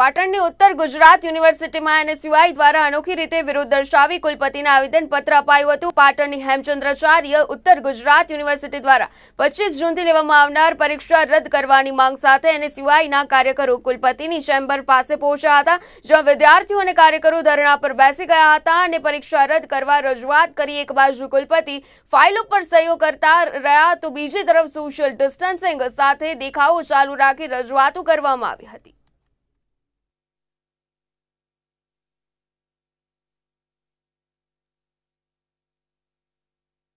પાટણની ઉત્તર ગુજરાત યુનિવર્સિટીમાં એનએસયુઆઈ દ્વારા અનોખી રીતે વિરોધ દર્શાવી કુલપતિને આવેદનપત્ર અપાયું હતું પાટણની હેમચંદ્રાચાર્ય ઉત્તર ગુજરાત યુનિવર્સિટી દ્વારા પચીસ જૂનથી લેવામાં આવનાર પરીક્ષા રદ કરવાની માંગ સાથે એનએસયુઆઈના કાર્યકરો કુલપતિની ચેમ્બર પાસે પહોંચ્યા હતા જ્યાં વિદ્યાર્થીઓ અને કાર્યકરો ધરણા પર બેસી ગયા હતા અને પરીક્ષા રદ કરવા રજૂઆત કરી એક બાજુ કુલપતિ ફાઇલ ઉપર સહીઓ કરતા રહ્યા તો બીજી તરફ સોશિયલ ડિસ્ટન્સિંગ સાથે દેખાવો ચાલુ રાખી રજૂઆતો કરવામાં આવી હતી